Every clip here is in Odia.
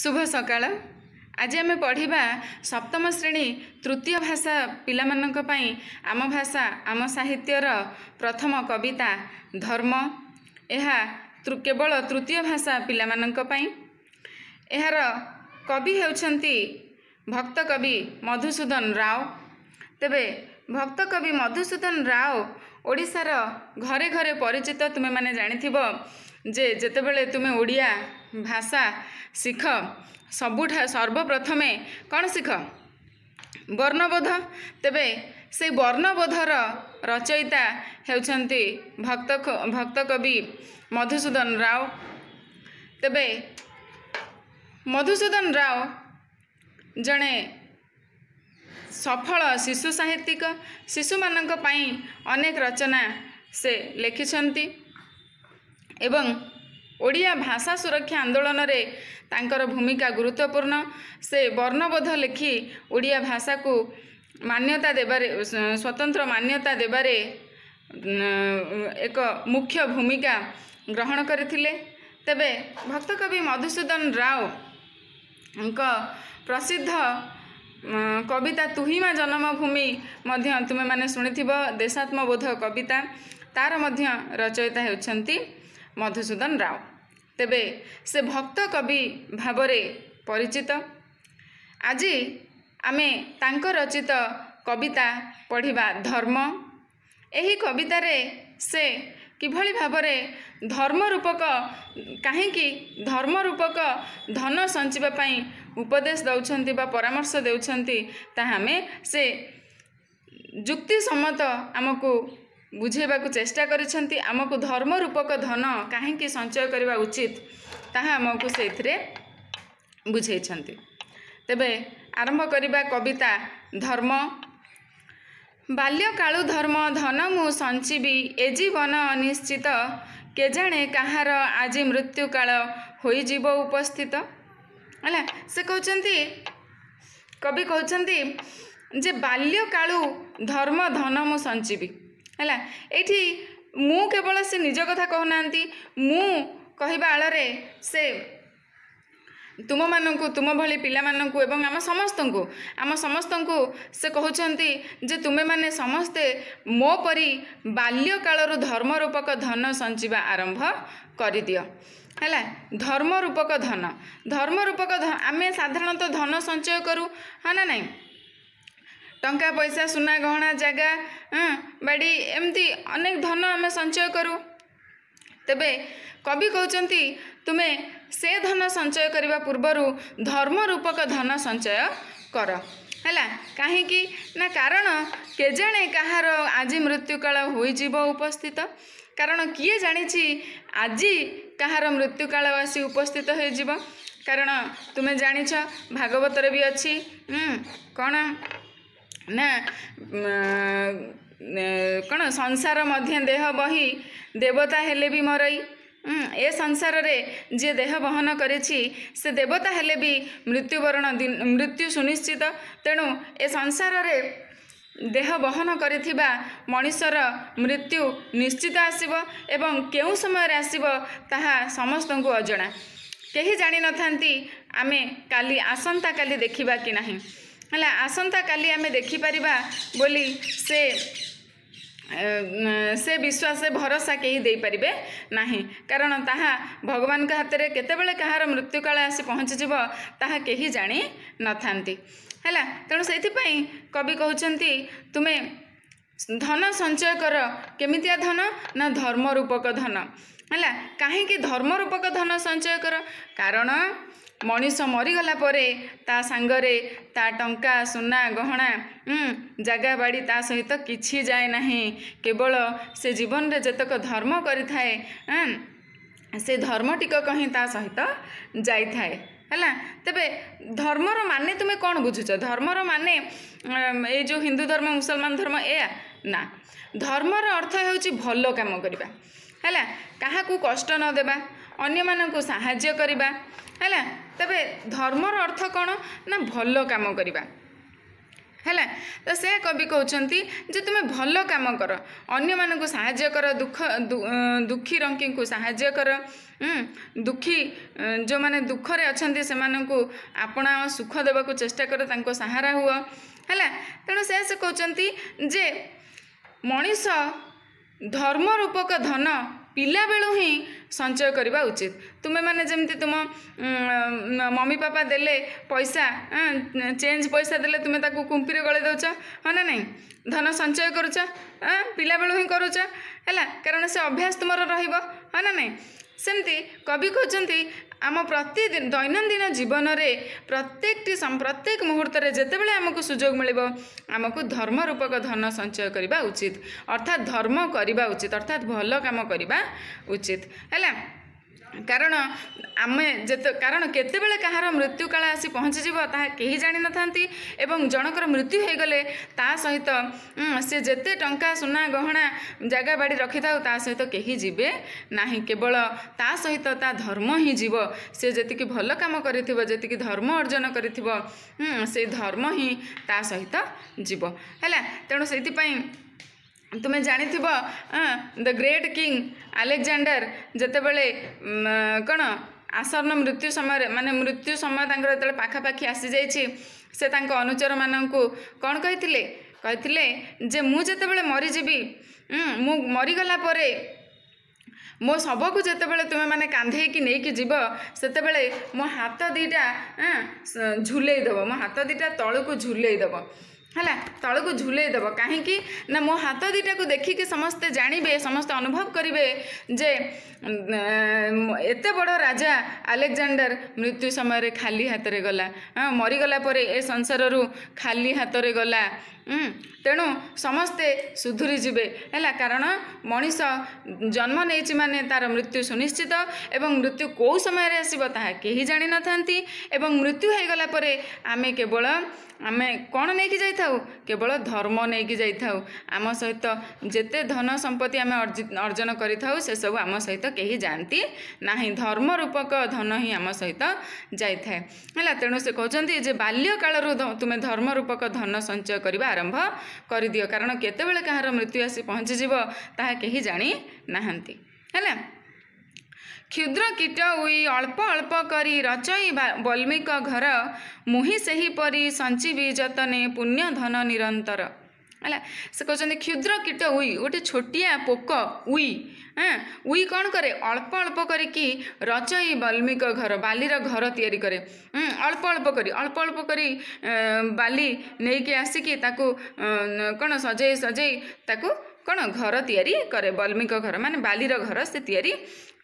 ଶୁଭ ସକାଳ ଆଜି ଆମେ ପଢ଼ିବା ସପ୍ତମ ଶ୍ରେଣୀ ତୃତୀୟ ଭାଷା ପିଲାମାନଙ୍କ ପାଇଁ ଆମ ଭାଷା ଆମ ସାହିତ୍ୟର ପ୍ରଥମ କବିତା ଧର୍ମ ଏହା କେବଳ ତୃତୀୟ ଭାଷା ପିଲାମାନଙ୍କ ପାଇଁ ଏହାର କବି ହେଉଛନ୍ତି ଭକ୍ତ କବି ମଧୁସୂଦନ ରାଓ ତେବେ ଭକ୍ତ କବି ମଧୁସୂଦନ ରାଓ ଓଡ଼ିଶାର ଘରେ ଘରେ ପରିଚିତ ତୁମେମାନେ ଜାଣିଥିବ ଯେ ଯେତେବେଳେ ତୁମେ ଓଡ଼ିଆ ଭାଷା ଶିଖ ସବୁଠା ସର୍ବପ୍ରଥମେ କ'ଣ ଶିଖ ବର୍ଣ୍ଣବୋଧ ତେବେ ସେଇ ବର୍ଣ୍ଣବୋଧର ରଚୟିତା ହେଉଛନ୍ତି ଭକ୍ତ ଭକ୍ତକବି ମଧୁସୂଦନ ରାଓ ତେବେ ମଧୁସୂଦନ ରାଓ ଜଣେ ସଫଳ ଶିଶୁ ସାହିତ୍ୟିକ ଶିଶୁମାନଙ୍କ ପାଇଁ ଅନେକ ରଚନା ସେ ଲେଖିଛନ୍ତି ଏବଂ ଓଡ଼ିଆ ଭାଷା ସୁରକ୍ଷା ଆନ୍ଦୋଳନରେ ତାଙ୍କର ଭୂମିକା ଗୁରୁତ୍ୱପୂର୍ଣ୍ଣ ସେ ବର୍ଣ୍ଣବୋଧ ଲେଖି ଓଡ଼ିଆ ଭାଷାକୁ ମାନ୍ୟତା ଦେବାରେ ସ୍ୱତନ୍ତ୍ର ମାନ୍ୟତା ଦେବାରେ ଏକ ମୁଖ୍ୟ ଭୂମିକା ଗ୍ରହଣ କରିଥିଲେ ତେବେ ଭକ୍ତକବି ମଧୁସୂଦନ ରାଓଙ୍କ ପ୍ରସିଦ୍ଧ କବିତା ତୁହିମା ଜନ୍ମଭୂମି ମଧ୍ୟ ତୁମେମାନେ ଶୁଣିଥିବ ଦେଶାତ୍ମବୋଧ କବିତା ତା'ର ମଧ୍ୟ ରଚୟିତା ହେଉଛନ୍ତି ମଧୁସୂଦନ ରାଓ ତେବେ ସେ ଭକ୍ତ କବି ଭାବରେ ପରିଚିତ ଆଜି ଆମେ ତାଙ୍କ ରଚିତ କବିତା ପଢ଼ିବା ଧର୍ମ ଏହି କବିତାରେ ସେ କିଭଳି ଭାବରେ ଧର୍ମ ରୂପକ କାହିଁକି ଧର୍ମ ରୂପକ ଧନ ସଞ୍ଚିବା ପାଇଁ ଉପଦେଶ ଦେଉଛନ୍ତି ବା ପରାମର୍ଶ ଦେଉଛନ୍ତି ତାହା ଆମେ ସେ ଯୁକ୍ତିସମ୍ମତ ଆମକୁ ବୁଝେଇବାକୁ ଚେଷ୍ଟା କରିଛନ୍ତି ଆମକୁ ଧର୍ମ ରୂପକ ଧନ କାହିଁକି ସଞ୍ଚୟ କରିବା ଉଚିତ ତାହା ଆମକୁ ସେଇଥିରେ ବୁଝେଇଛନ୍ତି ତେବେ ଆରମ୍ଭ କରିବା କବିତା ଧର୍ମ ବାଲ୍ୟକାଳୁ ଧର୍ମ ଧନ ମୁଁ ସଞ୍ଚିବି ଏ ଜୀବନ ଅନିଶ୍ଚିତ କେଜାଣେ କାହାର ଆଜି ମୃତ୍ୟୁକାଳ ହୋଇଯିବ ଉପସ୍ଥିତ ହେଲା ସେ କହୁଛନ୍ତି କବି କହୁଛନ୍ତି ଯେ ବାଲ୍ୟକାଳୁ ଧର୍ମ ଧନ ମୁଁ ସଞ୍ଚିବି ହେଲା ଏଇଠି ମୁଁ କେବଳ ସେ ନିଜ କଥା କହୁନାହାନ୍ତି ମୁଁ କହିବା ଆଳରେ ସେ ତୁମମାନଙ୍କୁ ତୁମ ଭଳି ପିଲାମାନଙ୍କୁ ଏବଂ ଆମ ସମସ୍ତଙ୍କୁ ଆମ ସମସ୍ତଙ୍କୁ ସେ କହୁଛନ୍ତି ଯେ ତୁମେମାନେ ସମସ୍ତେ ମୋ ପରି ବାଲ୍ୟ କାଳରୁ ଧର୍ମ ରୂପକ ଧନ ସଞ୍ଚିବା ଆରମ୍ଭ କରିଦିଅ ହେଲା ଧର୍ମ ରୂପକ ଧନ ଧର୍ମ ଧର୍ମରୂପକ ଆମେ ସାଧାରଣତଃ ଧନ ସଞ୍ଚୟ କରୁ ହଁ ନା ନାହିଁ टा पैसा सुना गहना जाग बाडी एमती अनेक धन आम संचय करू तपाईँ कवि कि से धन सञ्चय पूर्वहरू धर्म रूपक धन सञ्चय गर कन केजा कहाँ आज मृत्युकाल हुन्छ आज कहाँ मृत्युकाल आसि उपस्थित हुन त जाछ भागवत रि अझ क ନା କ'ଣ ସଂସାର ମଧ୍ୟ ଦେହ ବହି ଦେବତା ହେଲେ ବି ମରଇ ଏ ସଂସାରରେ ଯିଏ ଦେହ ବହନ କରିଛି ସେ ଦେବତା ହେଲେ ବି ମୃତ୍ୟୁବରଣ ମୃତ୍ୟୁ ସୁନିଶ୍ଚିତ ତେଣୁ ଏ ସଂସାରରେ ଦେହ ବହନ କରିଥିବା ମଣିଷର ମୃତ୍ୟୁ ନିଶ୍ଚିତ ଆସିବ ଏବଂ କେଉଁ ସମୟରେ ଆସିବ ତାହା ସମସ୍ତଙ୍କୁ ଅଜଣା କେହି ଜାଣିନଥାନ୍ତି ଆମେ କାଲି ଆସନ୍ତା କାଲି ଦେଖିବା କି ନାହିଁ है आसंता का आम देखिपर बोली से से विश्वास भरोसा पारे ना कारण ताहा भगवान का हाथ में केते मृत्यु काल आँचीज ताहा कही जाणी न था तेणु से कवि कहते तुम्हें धन संचय कर केमितिया धन ना धर्म रूपक धन है कहीं धर्म रूपक धन संचय कर कारण ମଣିଷ ମରିଗଲା ପରେ ତା ସାଙ୍ଗରେ ତା ଟଙ୍କା ସୁନା ଗହଣା ଜାଗା ବାଡ଼ି ତା ସହିତ କିଛି ଯାଏ ନାହିଁ କେବଳ ସେ ଜୀବନରେ ଯେତେକ ଧର୍ମ କରିଥାଏ ସେ ଧର୍ମଟିକ କହିଁ ତା ସହିତ ଯାଇଥାଏ ହେଲା ତେବେ ଧର୍ମର ମାନେ ତୁମେ କ'ଣ ବୁଝୁଛ ଧର୍ମର ମାନେ ଏଇ ଯେଉଁ ହିନ୍ଦୁ ଧର୍ମ ମୁସଲମାନ ଧର୍ମ ଏଇଆ ନା ଧର୍ମର ଅର୍ଥ ହେଉଛି ଭଲ କାମ କରିବା ହେଲା କାହାକୁ କଷ୍ଟ ନଦେବା ଅନ୍ୟମାନଙ୍କୁ ସାହାଯ୍ୟ କରିବା ହେଲା ତେବେ ଧର୍ମର ଅର୍ଥ କ'ଣ ନା ଭଲ କାମ କରିବା ହେଲା ତ ସେ କବି କହୁଛନ୍ତି ଯେ ତୁମେ ଭଲ କାମ କର ଅନ୍ୟମାନଙ୍କୁ ସାହାଯ୍ୟ କର ଦୁଃଖ ଦୁଃଖୀ ରଙ୍କିଙ୍କୁ ସାହାଯ୍ୟ କର ଦୁଃଖୀ ଯେଉଁମାନେ ଦୁଃଖରେ ଅଛନ୍ତି ସେମାନଙ୍କୁ ଆପଣ ସୁଖ ଦେବାକୁ ଚେଷ୍ଟା କର ତାଙ୍କ ସାହାରା ହୁଅ ହେଲା ତେଣୁ ସେ ସେ କହୁଛନ୍ତି ଯେ ମଣିଷ ଧର୍ମ ରୂପକ ଧନ ପିଲାବେଳୁ ହିଁ ସଞ୍ଚୟ କରିବା ଉଚିତ ତୁମେମାନେ ଯେମିତି ତୁମ ମମି ପାପା ଦେଲେ ପଇସା ଚେଞ୍ଜ ପଇସା ଦେଲେ ତୁମେ ତାକୁ କୁମ୍ପିରେ ଗଳେଇ ଦେଉଛ ହଁ ନା ନାହିଁ ଧନ ସଞ୍ଚୟ କରୁଛ ପିଲାବେଳୁ ହିଁ କରୁଛ ହେଲା କାରଣ ସେ ଅଭ୍ୟାସ ତୁମର ରହିବ ହଁ ନା ନାହିଁ ସେମିତି କବି କହୁଛନ୍ତି ଆମ ପ୍ରତି ଦୈନନ୍ଦିନ ଜୀବନରେ ପ୍ରତ୍ୟେକଟି ପ୍ରତ୍ୟେକ ମୁହୂର୍ତ୍ତରେ ଯେତେବେଳେ ଆମକୁ ସୁଯୋଗ ମିଳିବ ଆମକୁ ଧର୍ମ ରୂପକ ଧନ ସଞ୍ଚୟ କରିବା ଉଚିତ ଅର୍ଥାତ୍ ଧର୍ମ କରିବା ଉଚିତ ଅର୍ଥାତ୍ ଭଲ କାମ କରିବା ଉଚିତ ହେଲା କାରଣ ଆମେ ଯେତେ କାରଣ କେତେବେଳେ କାହାର ମୃତ୍ୟୁକାଳ ଆସି ପହଞ୍ଚିଯିବ ତାହା କେହି ଜାଣିନଥାନ୍ତି ଏବଂ ଜଣଙ୍କର ମୃତ୍ୟୁ ହୋଇଗଲେ ତା ସହିତ ସେ ଯେତେ ଟଙ୍କା ସୁନା ଗହଣା ଜାଗା ବାଡ଼ି ରଖିଥାଉ ତା ସହିତ କେହି ଯିବେ ନାହିଁ କେବଳ ତା ସହିତ ତା ଧର୍ମ ହିଁ ଯିବ ସେ ଯେତିକି ଭଲ କାମ କରିଥିବ ଯେତିକି ଧର୍ମ ଅର୍ଜନ କରିଥିବ ସେ ଧର୍ମ ହିଁ ତା ସହିତ ଯିବ ହେଲା ତେଣୁ ସେଇଥିପାଇଁ ତୁମେ ଜାଣିଥିବ ଦ ଗ୍ରେଟ୍ କିଙ୍ଗ ଆଲେକଜାଣ୍ଡର ଯେତେବେଳେ କ'ଣ ଆସନ୍ନ ମୃତ୍ୟୁ ସମୟରେ ମାନେ ମୃତ୍ୟୁ ସମୟ ତାଙ୍କର ଯେତେବେଳେ ପାଖାପାଖି ଆସିଯାଇଛି ସେ ତାଙ୍କ ଅନୁଚରମାନଙ୍କୁ କ'ଣ କହିଥିଲେ କହିଥିଲେ ଯେ ମୁଁ ଯେତେବେଳେ ମରିଯିବି ମୁଁ ମରିଗଲା ପରେ ମୋ ଶବକୁ ଯେତେବେଳେ ତୁମେମାନେ କାନ୍ଧେଇକି ନେଇକି ଯିବ ସେତେବେଳେ ମୋ ହାତ ଦୁଇଟା ଝୁଲେଇ ଦେବ ମୋ ହାତ ଦୁଇଟା ତଳକୁ ଝୁଲେଇ ଦେବ ହେଲା ତଳକୁ ଝୁଲେଇ ଦେବ କାହିଁକି ନା ମୋ ହାତ ଦୁଇଟାକୁ ଦେଖିକି ସମସ୍ତେ ଜାଣିବେ ସମସ୍ତେ ଅନୁଭବ କରିବେ ଯେ ଏତେ ବଡ଼ ରାଜା ଆଲେକଜାଣ୍ଡର ମୃତ୍ୟୁ ସମୟରେ ଖାଲି ହାତରେ ଗଲା ହଁ ମରିଗଲା ପରେ ଏ ସଂସାରରୁ ଖାଲି ହାତରେ ଗଲା ତେଣୁ ସମସ୍ତେ ସୁଧୁରି ଯିବେ ହେଲା କାରଣ ମଣିଷ ଜନ୍ମ ନେଇଛି ମାନେ ତା'ର ମୃତ୍ୟୁ ସୁନିଶ୍ଚିତ ଏବଂ ମୃତ୍ୟୁ କେଉଁ ସମୟରେ ଆସିବ ତାହା କେହି ଜାଣିନଥାନ୍ତି ଏବଂ ମୃତ୍ୟୁ ହୋଇଗଲା ପରେ ଆମେ କେବଳ ଆମେ କ'ଣ ନେଇକି ଯାଇଥାଉ ଯାଇଥାଉ କେବଳ ଧର୍ମ ନେଇକି ଯାଇଥାଉ ଆମ ସହିତ ଯେତେ ଧନ ସମ୍ପତ୍ତି ଆମେ ଅର୍ଜନ କରିଥାଉ ସେସବୁ ଆମ ସହିତ କେହି ଯାଆନ୍ତି ନାହିଁ ଧର୍ମ ରୂପକ ଧନ ହିଁ ଆମ ସହିତ ଯାଇଥାଏ ହେଲା ତେଣୁ ସେ କହୁଛନ୍ତି ଯେ ବାଲ୍ୟ କାଳରୁ ତୁମେ ଧର୍ମ ରୂପକ ଧନ ସଞ୍ଚୟ କରିବା ଆରମ୍ଭ କରିଦିଅ କାରଣ କେତେବେଳେ କାହାର ମୃତ୍ୟୁ ଆସି ପହଞ୍ଚିଯିବ ତାହା କେହି ଜାଣି ନାହାନ୍ତି ହେଲା क्षुद्र किट उइ अल्प अल्प गरि रचई बल्मीको घर मुसरी सञ्चबी जतने पुण्य धन निरन्तर उई किट छोटिया गए उई पोक उई उइ करे अल्प करी की रचई बल्मिक घर बालि घर तिरि करे अल्प अल्प अलपकरी बालैक आसिक सजे सजे तपाईँहरू कर तिरि के बल्मीको घर म बार घर से सेति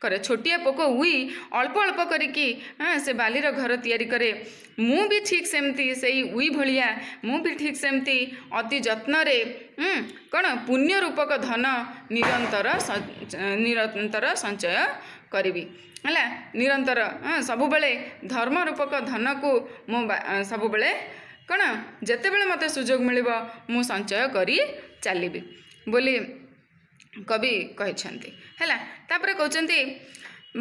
करे छोटिया पोक हुई अल्प अल्प गरिकिस बार घर तिरि के मुबि ठिक सेमी सही उइ मु भी ठीक सेमी अति जत्नरे पुण्य रूपक धन निरन्तर निरन्तर सञ्चय गरी होला निरन्तर सबैबे धर्म रूपक धनको म सबै कतिबेला मते सुजग मिल म सञ्चय गरिचालि ବୋଲି କବି କହିଛନ୍ତି ହେଲା ତାପରେ କହୁଛନ୍ତି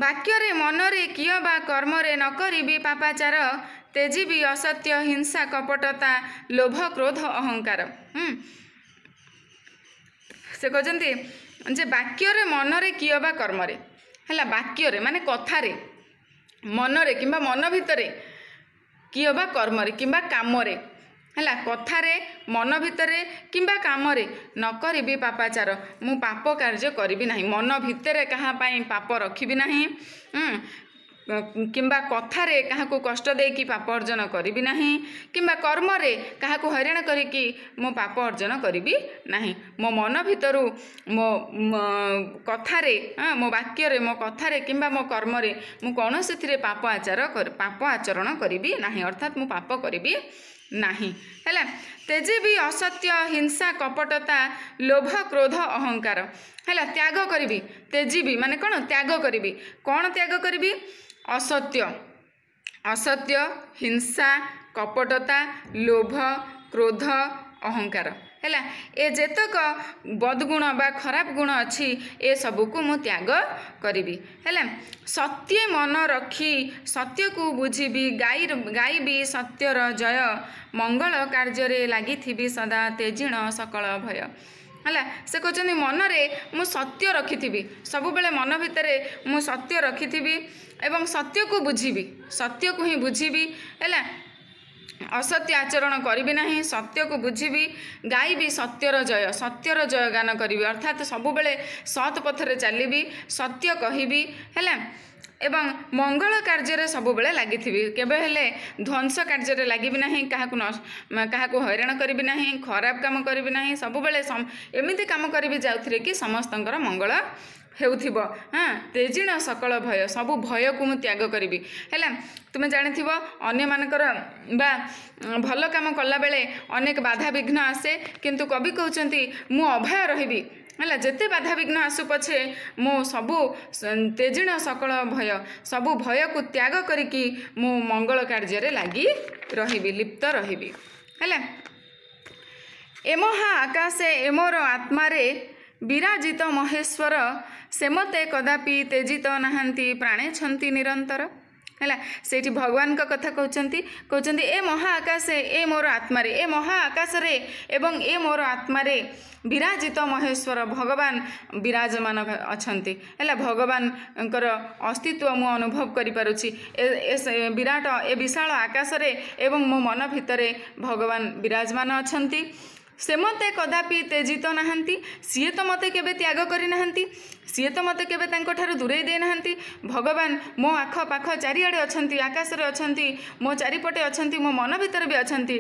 ବାକ୍ୟରେ ମନରେ କିଏ ବା କର୍ମରେ ନ କରିବି ପାପାଚାର ତେଜିବି ଅସତ୍ୟ ହିଂସା କପଟତା ଲୋଭ କ୍ରୋଧ ଅହଙ୍କାର ସେ କହୁଛନ୍ତି ଯେ ବାକ୍ୟରେ ମନରେ କିଏ ବା କର୍ମରେ ହେଲା ବାକ୍ୟରେ ମାନେ କଥାରେ ମନରେ କିମ୍ବା ମନ ଭିତରେ କିଏ ବା କର୍ମରେ କିମ୍ବା କାମରେ ହେଲା କଥାରେ ମନ ଭିତରେ କିମ୍ବା କାମରେ ନ କରିବି ପାପାଚାର ମୁଁ ପାପ କାର୍ଯ୍ୟ କରିବି ନାହିଁ ମନ ଭିତରେ କାହା ପାଇଁ ପାପ ରଖିବି ନାହିଁ କିମ୍ବା କଥାରେ କାହାକୁ କଷ୍ଟ ଦେଇକି ପାପ ଅର୍ଜନ କରିବି ନାହିଁ କିମ୍ବା କର୍ମରେ କାହାକୁ ହଇରାଣ କରିକି ମୁଁ ପାପ ଅର୍ଜନ କରିବି ନାହିଁ ମୋ ମନ ଭିତରୁ ମୋ କଥାରେ ମୋ ବାକ୍ୟରେ ମୋ କଥାରେ କିମ୍ବା ମୋ କର୍ମରେ ମୁଁ କୌଣସିଥିରେ ପାପ ଆଚାର ପାପ ଆଚରଣ କରିବି ନାହିଁ ଅର୍ଥାତ୍ ମୁଁ ପାପ କରିବି ନାହିଁ ହେଲା ତେଜେବି ଅସତ୍ୟ ହିଂସା କପଟତା ଲୋଭ କ୍ରୋଧ ଅହଙ୍କାର ହେଲା ତ୍ୟାଗ କରିବି ତେଜିବି ମାନେ କ'ଣ ତ୍ୟାଗ କରିବି କ'ଣ ତ୍ୟାଗ କରିବି ଅସତ୍ୟ ଅସତ୍ୟ ହିଂସା କପଟତା ଲୋଭ କ୍ରୋଧ ଅହଙ୍କାର ହେଲା ଏ ଯେତକ ବଦଗୁଣ ବା ଖରାପ ଗୁଣ ଅଛି ଏସବୁକୁ ମୁଁ ତ୍ୟାଗ କରିବି ହେଲା ସତ୍ୟ ମନ ରଖି ସତ୍ୟକୁ ବୁଝିବି ଗାଇ ଗାଇବି ସତ୍ୟର ଜୟ ମଙ୍ଗଳ କାର୍ଯ୍ୟରେ ଲାଗିଥିବି ସଦା ତେଜିଣ ସକଳ ଭୟ ହେଲା ସେ କହୁଛନ୍ତି ମନରେ ମୁଁ ସତ୍ୟ ରଖିଥିବି ସବୁବେଳେ ମନ ଭିତରେ ମୁଁ ସତ୍ୟ ରଖିଥିବି ଏବଂ ସତ୍ୟକୁ ବୁଝିବି ସତ୍ୟକୁ ହିଁ ବୁଝିବି ହେଲା ଅସତ୍ୟ ଆଚରଣ କରିବି ନାହିଁ ସତ୍ୟକୁ ବୁଝିବି ଗାଇବି ସତ୍ୟର ଜୟ ସତ୍ୟର ଜୟ ଗାନ କରିବି ଅର୍ଥାତ୍ ସବୁବେଳେ ସତ୍ ପଥରେ ଚାଲିବି ସତ୍ୟ କହିବି ହେଲା ଏବଂ ମଙ୍ଗଳ କାର୍ଯ୍ୟରେ ସବୁବେଳେ ଲାଗିଥିବି କେବେ ହେଲେ ଧ୍ୱଂସ କାର୍ଯ୍ୟରେ ଲାଗିବି ନାହିଁ କାହାକୁ ନ କାହାକୁ ହଇରାଣ କରିବି ନାହିଁ ଖରାପ କାମ କରିବି ନାହିଁ ସବୁବେଳେ ଏମିତି କାମ କରିବି ଯାଉଥିରେ କି ସମସ୍ତଙ୍କର ମଙ୍ଗଳ ହେଉଥିବ ହଁ ତେଜିଣ ସକଳ ଭୟ ସବୁ ଭୟକୁ ମୁଁ ତ୍ୟାଗ କରିବି ହେଲା ତୁମେ ଜାଣିଥିବ ଅନ୍ୟମାନଙ୍କର ବା ଭଲ କାମ କଲାବେଳେ ଅନେକ ବାଧାବିଘ୍ନ ଆସେ କିନ୍ତୁ କବି କହୁଛନ୍ତି ମୁଁ ଅଭୟ ରହିବି ହେଲା ଯେତେ ବାଧାବିଘ୍ନ ଆସୁ ପଛେ ମୁଁ ସବୁ ତେଜିଣ ସକଳ ଭୟ ସବୁ ଭୟକୁ ତ୍ୟାଗ କରିକି ମୁଁ ମଙ୍ଗଳ କାର୍ଯ୍ୟରେ ଲାଗି ରହିବି ଲିପ୍ତ ରହିବି ହେଲା ଏମହା ଆକାଶେ ଏମର ଆତ୍ମାରେ ବିରାଜିତ ମହେଶ୍ୱର ସେ ମୋତେ କଦାପି ତେଜିତ ନାହାନ୍ତି ପ୍ରାଣେଛନ୍ତି ନିରନ୍ତର ହେଲା ସେଇଠି ଭଗବାନଙ୍କ କଥା କହୁଛନ୍ତି କହୁଛନ୍ତି ଏ ମହାଆକାଶେ ଏ ମୋର ଆତ୍ମାରେ ଏ ମହାଆକାଶରେ ଏବଂ ଏ ମୋର ଆତ୍ମାରେ ବିରାଜିତ ମହେଶ୍ୱର ଭଗବାନ ବିରାଜମାନ ଅଛନ୍ତି ହେଲା ଭଗବାନଙ୍କର ଅସ୍ତିତ୍ୱ ମୁଁ ଅନୁଭବ କରିପାରୁଛି ଏ ବିରାଟ ଏ ବିଶାଳ ଆକାଶରେ ଏବଂ ମୋ ମନ ଭିତରେ ଭଗବାନ ବିରାଜମାନ ଅଛନ୍ତି ସେ ମୋତେ କଦାପି ତେଜିତ ନାହାନ୍ତି ସିଏ ତ ମୋତେ କେବେ ତ୍ୟାଗ କରିନାହାନ୍ତି ସିଏ ତ ମୋତେ କେବେ ତାଙ୍କଠାରୁ ଦୂରେଇ ଦେଇନାହାନ୍ତି ଭଗବାନ ମୋ ଆଖପାଖ ଚାରିଆଡ଼େ ଅଛନ୍ତି ଆକାଶରେ ଅଛନ୍ତି ମୋ ଚାରିପଟେ ଅଛନ୍ତି ମୋ ମନ ଭିତରେ ବି ଅଛନ୍ତି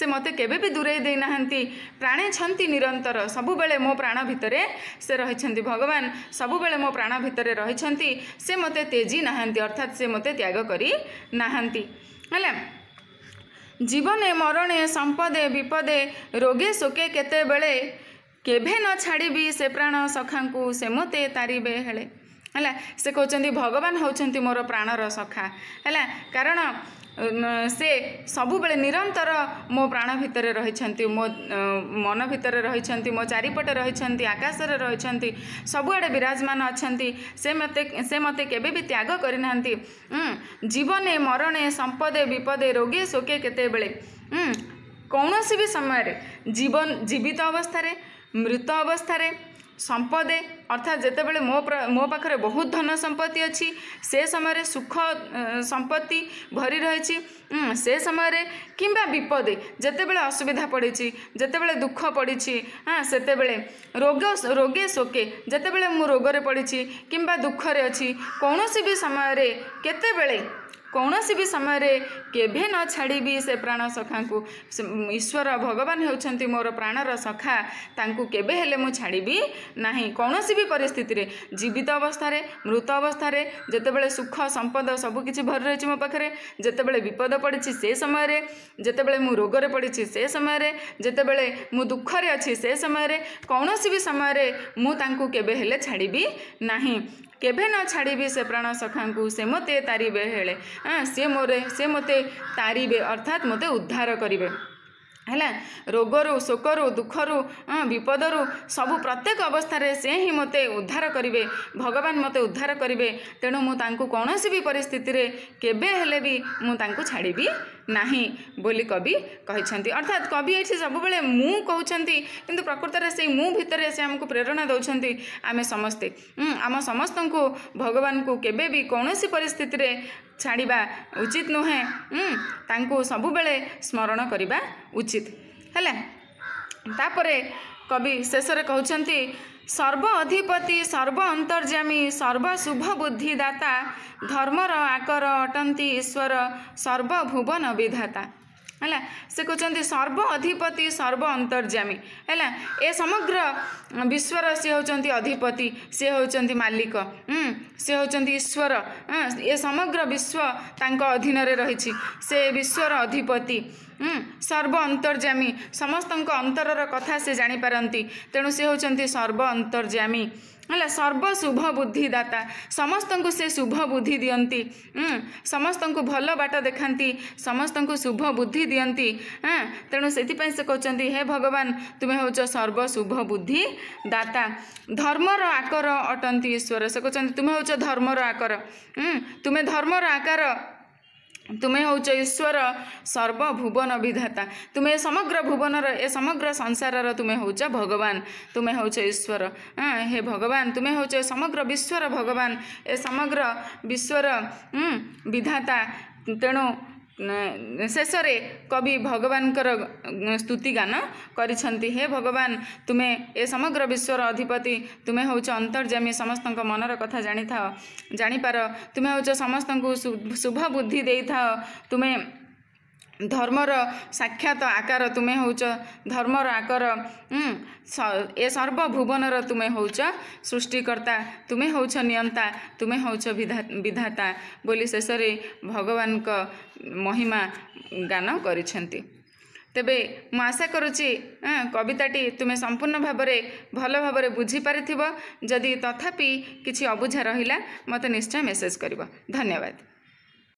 ସେ ମୋତେ କେବେ ବି ଦୂରେଇ ଦେଇନାହାନ୍ତି ପ୍ରାଣେ ଛନ୍ତି ନିରନ୍ତର ସବୁବେଳେ ମୋ ପ୍ରାଣ ଭିତରେ ସେ ରହିଛନ୍ତି ଭଗବାନ ସବୁବେଳେ ମୋ ପ୍ରାଣ ଭିତରେ ରହିଛନ୍ତି ସେ ମୋତେ ତେଜି ନାହାନ୍ତି ଅର୍ଥାତ୍ ସେ ମୋତେ ତ୍ୟାଗ କରି ହେଲା ଜୀବନେ ମରଣେ ସମ୍ପଦେ ବିପଦେ ରୋଗେ ଶୋକେ କେତେବେଳେ କେବେ ନ ଛାଡ଼ିବି ସେ ପ୍ରାଣ ସଖାଙ୍କୁ ସେ ମୋତେ ତାରିବେ ହେଲେ ହେଲା ସେ କହୁଛନ୍ତି ଭଗବାନ ହେଉଛନ୍ତି ମୋର ପ୍ରାଣର ସଖା ହେଲା କାରଣ ସେ ସବୁବେଳେ ନିରନ୍ତର ମୋ ପ୍ରାଣ ଭିତରେ ରହିଛନ୍ତି ମୋ ମନ ଭିତରେ ରହିଛନ୍ତି ମୋ ଚାରିପଟେ ରହିଛନ୍ତି ଆକାଶରେ ରହିଛନ୍ତି ସବୁଆଡ଼େ ବିରାଜମାନ ଅଛନ୍ତି ସେ ମୋତେ ସେ ମୋତେ କେବେ ବି ତ୍ୟାଗ କରିନାହାନ୍ତି ଜୀବନେ ମରଣେ ସମ୍ପଦେ ବିପଦେ ରୋଗେ ଶୋକେ କେତେବେଳେ କୌଣସି ବି ସମୟରେ ଜୀବନ ଜୀବିତ ଅବସ୍ଥାରେ ମୃତ ଅବସ୍ଥାରେ ସମ୍ପଦେ ଅର୍ଥାତ୍ ଯେତେବେଳେ ମୋ ମୋ ପାଖରେ ବହୁତ ଧନ ସମ୍ପତ୍ତି ଅଛି ସେ ସମୟରେ ସୁଖ ସମ୍ପତ୍ତି ଭରି ରହିଛି ସେ ସମୟରେ କିମ୍ବା ବିପଦେ ଯେତେବେଳେ ଅସୁବିଧା ପଡ଼ିଛି ଯେତେବେଳେ ଦୁଃଖ ପଡ଼ିଛି ହଁ ସେତେବେଳେ ରୋଗ ରୋଗେ ଶୋକେ ଯେତେବେଳେ ମୁଁ ରୋଗରେ ପଡ଼ିଛି କିମ୍ବା ଦୁଃଖରେ ଅଛି କୌଣସି ବି ସମୟରେ କେତେବେଳେ କୌଣସି ବି ସମୟରେ କେବେ ନ ଛାଡ଼ିବି ସେ ପ୍ରାଣ ସଖାଙ୍କୁ ଈଶ୍ୱର ଭଗବାନ ହେଉଛନ୍ତି ମୋର ପ୍ରାଣର ସଖା ତାଙ୍କୁ କେବେ ହେଲେ ମୁଁ ଛାଡ଼ିବି ନାହିଁ କୌଣସି ବି ପରିସ୍ଥିତିରେ ଜୀବିତ ଅବସ୍ଥାରେ ମୃତ ଅବସ୍ଥାରେ ଯେତେବେଳେ ସୁଖ ସମ୍ପଦ ସବୁକିଛି ଭରି ରହିଛି ମୋ ପାଖରେ ଯେତେବେଳେ ବିପଦ ପଡ଼ିଛି ସେ ସମୟରେ ଯେତେବେଳେ ମୁଁ ରୋଗରେ ପଡ଼ିଛି ସେ ସମୟରେ ଯେତେବେଳେ ମୁଁ ଦୁଃଖରେ ଅଛି ସେ ସମୟରେ କୌଣସି ବି ସମୟରେ ମୁଁ ତାଙ୍କୁ କେବେ ହେଲେ ଛାଡ଼ିବି ନାହିଁ କେବେ ନ ଛାଡ଼ିବି ସେ ପ୍ରାଣ ସଖାଙ୍କୁ ସେ ମୋତେ ତାରିବେ ହେଲେ ହଁ ସିଏ ମୋରେ ସେ ମୋତେ ତାରିବେ ଅର୍ଥାତ୍ ମୋତେ ଉଦ୍ଧାର କରିବେ ହେଲା ରୋଗରୁ ଶୋକରୁ ଦୁଃଖରୁ ବିପଦରୁ ସବୁ ପ୍ରତ୍ୟେକ ଅବସ୍ଥାରେ ସେ ହିଁ ମୋତେ ଉଦ୍ଧାର କରିବେ ଭଗବାନ ମୋତେ ଉଦ୍ଧାର କରିବେ ତେଣୁ ମୁଁ ତାଙ୍କୁ କୌଣସି ବି ପରିସ୍ଥିତିରେ କେବେ ହେଲେ ବି ମୁଁ ତାଙ୍କୁ ଛାଡ଼ିବି ନାହିଁ ବୋଲି କବି କହିଛନ୍ତି ଅର୍ଥାତ୍ କବି ଏଠି ସବୁବେଳେ ମୁଁ କହୁଛନ୍ତି କିନ୍ତୁ ପ୍ରକୃତରେ ସେଇ ମୁଁ ଭିତରେ ସେ ଆମକୁ ପ୍ରେରଣା ଦେଉଛନ୍ତି ଆମେ ସମସ୍ତେ ଆମ ସମସ୍ତଙ୍କୁ ଭଗବାନଙ୍କୁ କେବେ ବି କୌଣସି ପରିସ୍ଥିତିରେ ଛାଡ଼ିବା ଉଚିତ ନୁହେଁ ତାଙ୍କୁ ସବୁବେଳେ ସ୍ମରଣ କରିବା ଉଚିତ ହେଲା ତାପରେ କବି ଶେଷରେ କହୁଛନ୍ତି ସର୍ବ ଅଧିପତି ସର୍ବ ଅନ୍ତର୍ଯ୍ୟାମୀ ସର୍ବଶୁଭ ବୁଦ୍ଧିଦାତା ଧର୍ମର ଆକର ଅଟନ୍ତି ଈଶ୍ୱର ସର୍ବଭୁବନ ବିଧାତା ହେଲା ସେ କହୁଛନ୍ତି ସର୍ବ ଅଧିପତି ସର୍ବ ଅନ୍ତର୍ଯ୍ୟାମୀ ହେଲା ଏ ସମଗ୍ର ବିଶ୍ୱର ସିଏ ହେଉଛନ୍ତି ଅଧିପତି ସିଏ ହେଉଛନ୍ତି ମାଲିକ ସିଏ ହେଉଛନ୍ତି ଈଶ୍ୱର ଏ ସମଗ୍ର ବିଶ୍ୱ ତାଙ୍କ ଅଧୀନରେ ରହିଛି ସେ ବିଶ୍ୱର ଅଧିପତି ସର୍ବ ଅନ୍ତର୍ଯ୍ୟାମୀ ସମସ୍ତଙ୍କ ଅନ୍ତରର କଥା ସେ ଜାଣିପାରନ୍ତି ତେଣୁ ସେ ହେଉଛନ୍ତି ସର୍ବ ଅନ୍ତର୍ଯ୍ୟାମୀ ହେଲା ସର୍ବ ଶୁଭ ବୁଦ୍ଧିଦାତା ସମସ୍ତଙ୍କୁ ସେ ଶୁଭ ବୁଦ୍ଧି ଦିଅନ୍ତି ସମସ୍ତଙ୍କୁ ଭଲ ବାଟ ଦେଖାନ୍ତି ସମସ୍ତଙ୍କୁ ଶୁଭ ବୁଦ୍ଧି ଦିଅନ୍ତି ହଁ ତେଣୁ ସେଥିପାଇଁ ସେ କହୁଛନ୍ତି ହେ ଭଗବାନ ତୁମେ ହେଉଛ ସର୍ବ ଶୁଭ ବୁଦ୍ଧି ଦାତା ଧର୍ମର ଆକାର ଅଟନ୍ତି ଈଶ୍ୱର ସେ କହୁଛନ୍ତି ତୁମେ ହେଉଛ ଧର୍ମର ଆକାର ତୁମେ ଧର୍ମର ଆକାର ତୁମେ ହେଉଛ ଈଶ୍ୱର ସର୍ବଭୁବନ ବିଧାତା ତୁମେ ଏ ସମଗ୍ର ଭୁବନର ଏ ସମଗ୍ର ସଂସାରର ତୁମେ ହେଉଛ ଭଗବାନ ତୁମେ ହେଉଛ ଈଶ୍ୱର ହେ ଭଗବାନ ତୁମେ ହେଉଛ ଏ ସମଗ୍ର ବିଶ୍ୱର ଭଗବାନ ଏ ସମଗ୍ର ବିଶ୍ୱର ବିଧାତା ତେଣୁ शेष कवि भगवान स्तुति गान कर हे भगवान तुम्हें ए समग्र विश्वर अधिपति तुम्हें हूँ अंतर्जामी समस्त मनर कथा जाणी था जापार तुम्हें हूँ समस्त को शुभ बुद्धि दे था तुम्हें ଧର୍ମର ସାକ୍ଷାତ ଆକାର ତୁମେ ହେଉଛ ଧର୍ମର ଆକାର ଏ ସର୍ବଭୁବନର ତୁମେ ହେଉଛ ସୃଷ୍ଟିକର୍ତ୍ତା ତୁମେ ହେଉଛ ନିୟନ୍ତା ତୁମେ ହେଉଛ ବିଧା ବିଧାତା ବୋଲି ଶେଷରେ ଭଗବାନଙ୍କ ମହିମା ଗାନ କରିଛନ୍ତି ତେବେ ମୁଁ ଆଶା କରୁଛି କବିତାଟି ତୁମେ ସମ୍ପୂର୍ଣ୍ଣ ଭାବରେ ଭଲ ଭାବରେ ବୁଝିପାରିଥିବ ଯଦି ତଥାପି କିଛି ଅବୁଝା ରହିଲା ମୋତେ ନିଶ୍ଚୟ ମେସେଜ୍ କରିବ ଧନ୍ୟବାଦ